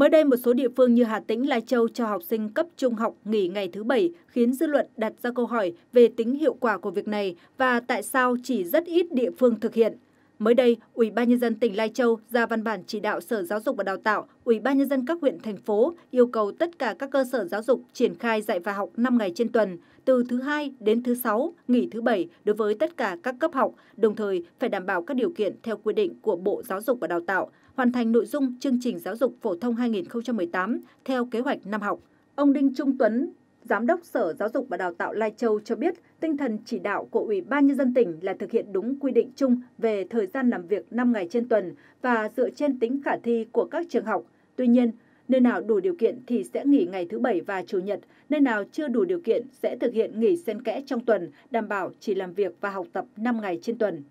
Mới đây, một số địa phương như Hà Tĩnh, Lai Châu cho học sinh cấp trung học nghỉ ngày thứ Bảy khiến dư luận đặt ra câu hỏi về tính hiệu quả của việc này và tại sao chỉ rất ít địa phương thực hiện. Mới đây, Ủy ban nhân dân tỉnh Lai Châu ra văn bản chỉ đạo Sở Giáo dục và Đào tạo, Ủy ban nhân dân các huyện thành phố yêu cầu tất cả các cơ sở giáo dục triển khai dạy và học 5 ngày trên tuần, từ thứ hai đến thứ sáu, nghỉ thứ bảy đối với tất cả các cấp học, đồng thời phải đảm bảo các điều kiện theo quy định của Bộ Giáo dục và Đào tạo, hoàn thành nội dung chương trình giáo dục phổ thông 2018 theo kế hoạch năm học. Ông Đinh Trung Tuấn, Giám đốc Sở Giáo dục và Đào tạo Lai Châu cho biết, tinh thần chỉ đạo của Ủy ban Nhân dân tỉnh là thực hiện đúng quy định chung về thời gian làm việc 5 ngày trên tuần và dựa trên tính khả thi của các trường học. Tuy nhiên, Nơi nào đủ điều kiện thì sẽ nghỉ ngày thứ Bảy và Chủ nhật, nơi nào chưa đủ điều kiện sẽ thực hiện nghỉ xen kẽ trong tuần, đảm bảo chỉ làm việc và học tập 5 ngày trên tuần.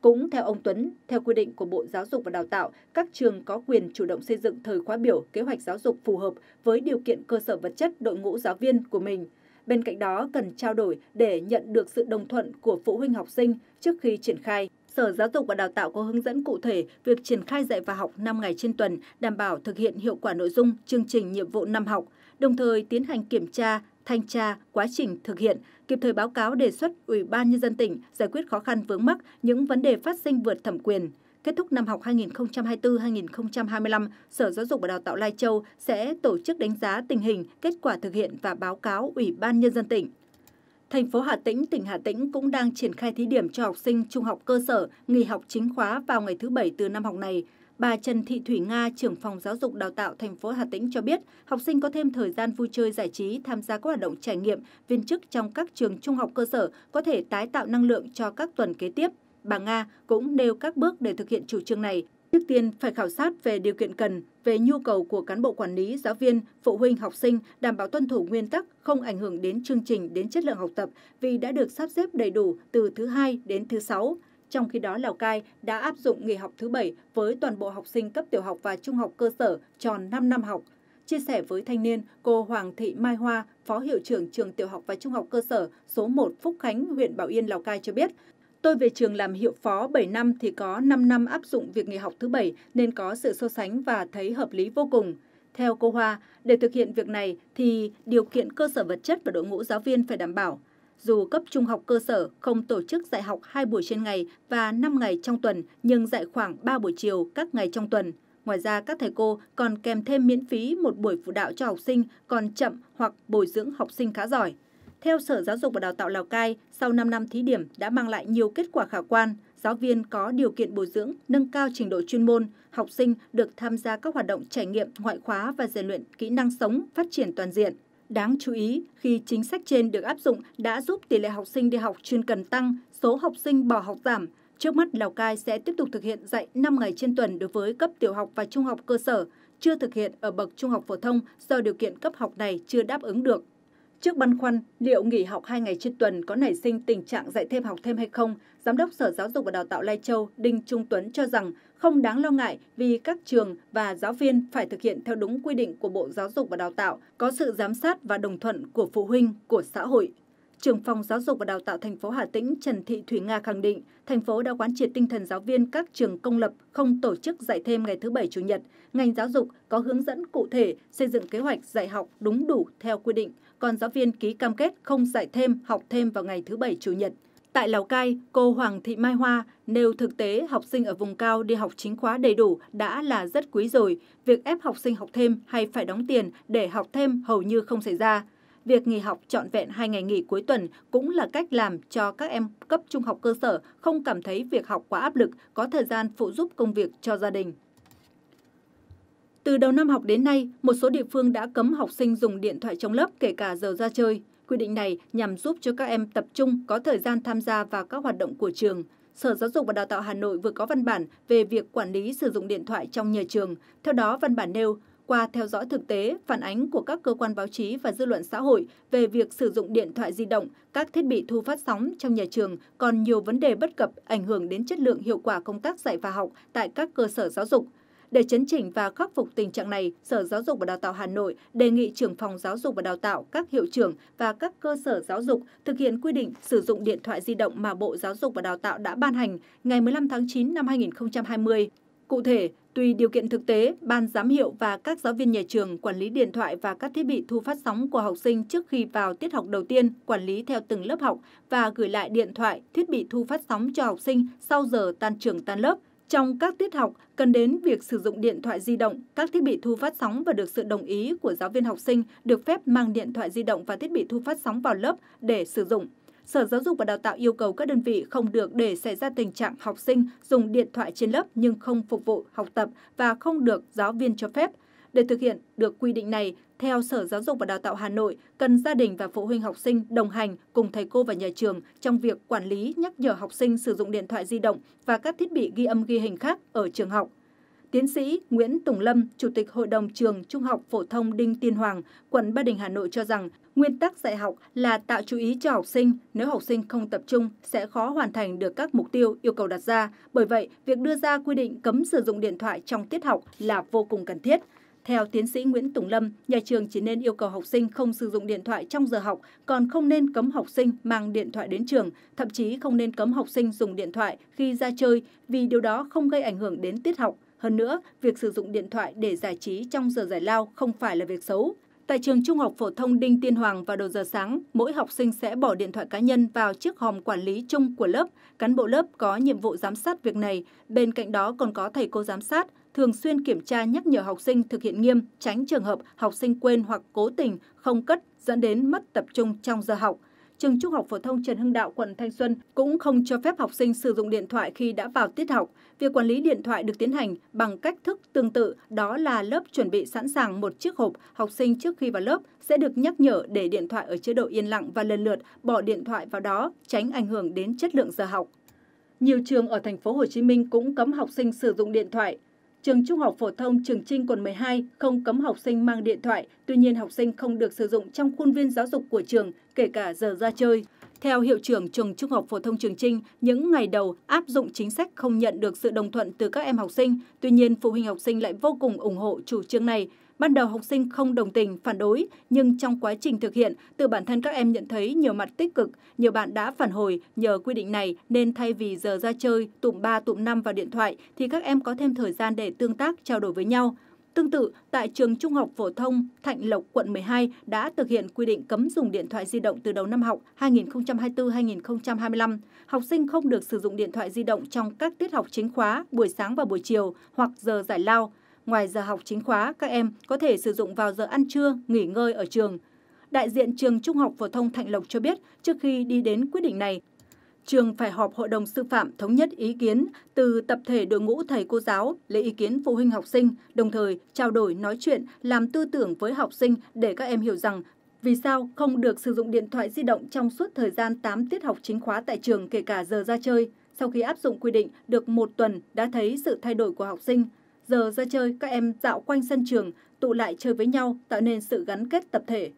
Cũng theo ông Tuấn, theo quy định của Bộ Giáo dục và Đào tạo, các trường có quyền chủ động xây dựng thời khóa biểu kế hoạch giáo dục phù hợp với điều kiện cơ sở vật chất đội ngũ giáo viên của mình. Bên cạnh đó, cần trao đổi để nhận được sự đồng thuận của phụ huynh học sinh trước khi triển khai. Sở Giáo dục và Đào tạo có hướng dẫn cụ thể việc triển khai dạy và học 5 ngày trên tuần, đảm bảo thực hiện hiệu quả nội dung, chương trình, nhiệm vụ năm học, đồng thời tiến hành kiểm tra, thanh tra quá trình thực hiện, kịp thời báo cáo đề xuất Ủy ban nhân dân tỉnh giải quyết khó khăn vướng mắc, những vấn đề phát sinh vượt thẩm quyền. Kết thúc năm học 2024-2025, Sở Giáo dục và Đào tạo Lai Châu sẽ tổ chức đánh giá tình hình, kết quả thực hiện và báo cáo Ủy ban nhân dân tỉnh thành phố Hà Tĩnh, tỉnh Hà Tĩnh cũng đang triển khai thí điểm cho học sinh trung học cơ sở nghỉ học chính khóa vào ngày thứ Bảy từ năm học này. Bà Trần Thị Thủy Nga, trưởng phòng giáo dục đào tạo thành phố Hà Tĩnh cho biết, học sinh có thêm thời gian vui chơi giải trí, tham gia các hoạt động trải nghiệm, viên chức trong các trường trung học cơ sở có thể tái tạo năng lượng cho các tuần kế tiếp. Bà Nga cũng nêu các bước để thực hiện chủ trương này, Trước tiên phải khảo sát về điều kiện cần, về nhu cầu của cán bộ quản lý, giáo viên, phụ huynh, học sinh, đảm bảo tuân thủ nguyên tắc, không ảnh hưởng đến chương trình, đến chất lượng học tập vì đã được sắp xếp đầy đủ từ thứ hai đến thứ sáu. Trong khi đó, Lào Cai đã áp dụng nghỉ học thứ bảy với toàn bộ học sinh cấp tiểu học và trung học cơ sở tròn 5 năm học. Chia sẻ với thanh niên, cô Hoàng Thị Mai Hoa, Phó Hiệu trưởng Trường Tiểu học và Trung học Cơ sở số 1 Phúc Khánh, huyện Bảo Yên, Lào Cai cho biết, Tôi về trường làm hiệu phó 7 năm thì có 5 năm áp dụng việc nghỉ học thứ bảy nên có sự so sánh và thấy hợp lý vô cùng. Theo cô Hoa, để thực hiện việc này thì điều kiện cơ sở vật chất và đội ngũ giáo viên phải đảm bảo. Dù cấp trung học cơ sở không tổ chức dạy học 2 buổi trên ngày và 5 ngày trong tuần, nhưng dạy khoảng 3 buổi chiều các ngày trong tuần. Ngoài ra, các thầy cô còn kèm thêm miễn phí một buổi phụ đạo cho học sinh còn chậm hoặc bồi dưỡng học sinh khá giỏi. Theo Sở Giáo dục và Đào tạo Lào Cai, sau 5 năm thí điểm đã mang lại nhiều kết quả khả quan, giáo viên có điều kiện bồi dưỡng, nâng cao trình độ chuyên môn, học sinh được tham gia các hoạt động trải nghiệm ngoại khóa và rèn luyện kỹ năng sống, phát triển toàn diện. Đáng chú ý, khi chính sách trên được áp dụng đã giúp tỷ lệ học sinh đi học chuyên cần tăng, số học sinh bỏ học giảm. Trước mắt Lào Cai sẽ tiếp tục thực hiện dạy 5 ngày trên tuần đối với cấp tiểu học và trung học cơ sở, chưa thực hiện ở bậc trung học phổ thông do điều kiện cấp học này chưa đáp ứng được. Trước băn khoăn liệu nghỉ học 2 ngày trên tuần có nảy sinh tình trạng dạy thêm học thêm hay không, Giám đốc Sở Giáo dục và Đào tạo Lai Châu Đinh Trung Tuấn cho rằng không đáng lo ngại vì các trường và giáo viên phải thực hiện theo đúng quy định của Bộ Giáo dục và Đào tạo, có sự giám sát và đồng thuận của phụ huynh, của xã hội. Trưởng phòng Giáo dục và Đào tạo thành phố Hà Tĩnh Trần Thị Thủy Nga khẳng định, thành phố đã quán triệt tinh thần giáo viên các trường công lập không tổ chức dạy thêm ngày thứ Bảy Chủ nhật. Ngành giáo dục có hướng dẫn cụ thể xây dựng kế hoạch dạy học đúng đủ theo quy định – còn giáo viên ký cam kết không dạy thêm, học thêm vào ngày thứ Bảy, Chủ nhật. Tại Lào Cai, cô Hoàng Thị Mai Hoa nêu thực tế học sinh ở vùng cao đi học chính khóa đầy đủ đã là rất quý rồi. Việc ép học sinh học thêm hay phải đóng tiền để học thêm hầu như không xảy ra. Việc nghỉ học trọn vẹn hai ngày nghỉ cuối tuần cũng là cách làm cho các em cấp trung học cơ sở không cảm thấy việc học quá áp lực, có thời gian phụ giúp công việc cho gia đình. Từ đầu năm học đến nay, một số địa phương đã cấm học sinh dùng điện thoại trong lớp kể cả giờ ra chơi. Quy định này nhằm giúp cho các em tập trung có thời gian tham gia vào các hoạt động của trường. Sở Giáo dục và Đào tạo Hà Nội vừa có văn bản về việc quản lý sử dụng điện thoại trong nhà trường. Theo đó, văn bản nêu, qua theo dõi thực tế, phản ánh của các cơ quan báo chí và dư luận xã hội về việc sử dụng điện thoại di động, các thiết bị thu phát sóng trong nhà trường còn nhiều vấn đề bất cập ảnh hưởng đến chất lượng hiệu quả công tác dạy và học tại các cơ sở giáo dục. Để chấn chỉnh và khắc phục tình trạng này, Sở Giáo dục và Đào tạo Hà Nội đề nghị trưởng phòng giáo dục và đào tạo, các hiệu trưởng và các cơ sở giáo dục thực hiện quy định sử dụng điện thoại di động mà Bộ Giáo dục và Đào tạo đã ban hành ngày 15 tháng 9 năm 2020. Cụ thể, tùy điều kiện thực tế, ban giám hiệu và các giáo viên nhà trường quản lý điện thoại và các thiết bị thu phát sóng của học sinh trước khi vào tiết học đầu tiên, quản lý theo từng lớp học và gửi lại điện thoại, thiết bị thu phát sóng cho học sinh sau giờ tan trường tan lớp – trong các tiết học, cần đến việc sử dụng điện thoại di động, các thiết bị thu phát sóng và được sự đồng ý của giáo viên học sinh được phép mang điện thoại di động và thiết bị thu phát sóng vào lớp để sử dụng. Sở Giáo dục và Đào tạo yêu cầu các đơn vị không được để xảy ra tình trạng học sinh dùng điện thoại trên lớp nhưng không phục vụ học tập và không được giáo viên cho phép. Để thực hiện được quy định này, theo Sở Giáo dục và Đào tạo Hà Nội, cần gia đình và phụ huynh học sinh đồng hành cùng thầy cô và nhà trường trong việc quản lý, nhắc nhở học sinh sử dụng điện thoại di động và các thiết bị ghi âm ghi hình khác ở trường học. Tiến sĩ Nguyễn Tùng Lâm, Chủ tịch Hội đồng trường Trung học phổ thông Đinh Tiên Hoàng, quận Ba Đình, Hà Nội cho rằng nguyên tắc dạy học là tạo chú ý cho học sinh, nếu học sinh không tập trung sẽ khó hoàn thành được các mục tiêu yêu cầu đặt ra. Bởi vậy, việc đưa ra quy định cấm sử dụng điện thoại trong tiết học là vô cùng cần thiết. Theo tiến sĩ Nguyễn Tùng Lâm, nhà trường chỉ nên yêu cầu học sinh không sử dụng điện thoại trong giờ học, còn không nên cấm học sinh mang điện thoại đến trường, thậm chí không nên cấm học sinh dùng điện thoại khi ra chơi vì điều đó không gây ảnh hưởng đến tiết học. Hơn nữa, việc sử dụng điện thoại để giải trí trong giờ giải lao không phải là việc xấu. Tại trường Trung học phổ thông Đinh Tiên Hoàng vào đầu giờ sáng, mỗi học sinh sẽ bỏ điện thoại cá nhân vào chiếc hòm quản lý chung của lớp. Cán bộ lớp có nhiệm vụ giám sát việc này, bên cạnh đó còn có thầy cô giám sát, thường xuyên kiểm tra nhắc nhở học sinh thực hiện nghiêm, tránh trường hợp học sinh quên hoặc cố tình không cất dẫn đến mất tập trung trong giờ học. Trường Trung học phổ thông Trần Hưng Đạo quận Thanh Xuân cũng không cho phép học sinh sử dụng điện thoại khi đã vào tiết học. Việc quản lý điện thoại được tiến hành bằng cách thức tương tự, đó là lớp chuẩn bị sẵn sàng một chiếc hộp, học sinh trước khi vào lớp sẽ được nhắc nhở để điện thoại ở chế độ yên lặng và lần lượt bỏ điện thoại vào đó, tránh ảnh hưởng đến chất lượng giờ học. Nhiều trường ở thành phố Hồ Chí Minh cũng cấm học sinh sử dụng điện thoại trường Trung học phổ thông Trường Trinh quận 12 không cấm học sinh mang điện thoại, tuy nhiên học sinh không được sử dụng trong khuôn viên giáo dục của trường, kể cả giờ ra chơi. Theo hiệu trưởng trường Trung học phổ thông Trường Trinh, những ngày đầu áp dụng chính sách không nhận được sự đồng thuận từ các em học sinh, tuy nhiên phụ huynh học sinh lại vô cùng ủng hộ chủ trương này. Ban đầu học sinh không đồng tình, phản đối, nhưng trong quá trình thực hiện, từ bản thân các em nhận thấy nhiều mặt tích cực. Nhiều bạn đã phản hồi nhờ quy định này nên thay vì giờ ra chơi, tụm 3, tụm 5 vào điện thoại thì các em có thêm thời gian để tương tác, trao đổi với nhau. Tương tự, tại trường Trung học phổ thông Thạnh Lộc, quận 12 đã thực hiện quy định cấm dùng điện thoại di động từ đầu năm học 2024-2025. Học sinh không được sử dụng điện thoại di động trong các tiết học chính khóa, buổi sáng và buổi chiều hoặc giờ giải lao ngoài giờ học chính khóa, các em có thể sử dụng vào giờ ăn trưa, nghỉ ngơi ở trường. Đại diện trường Trung học phổ thông Thạnh Lộc cho biết, trước khi đi đến quyết định này, trường phải họp hội đồng sư phạm thống nhất ý kiến từ tập thể đội ngũ thầy cô giáo lấy ý kiến phụ huynh học sinh, đồng thời trao đổi nói chuyện làm tư tưởng với học sinh để các em hiểu rằng vì sao không được sử dụng điện thoại di động trong suốt thời gian 8 tiết học chính khóa tại trường kể cả giờ ra chơi. Sau khi áp dụng quy định được một tuần đã thấy sự thay đổi của học sinh, Giờ ra chơi, các em dạo quanh sân trường, tụ lại chơi với nhau, tạo nên sự gắn kết tập thể.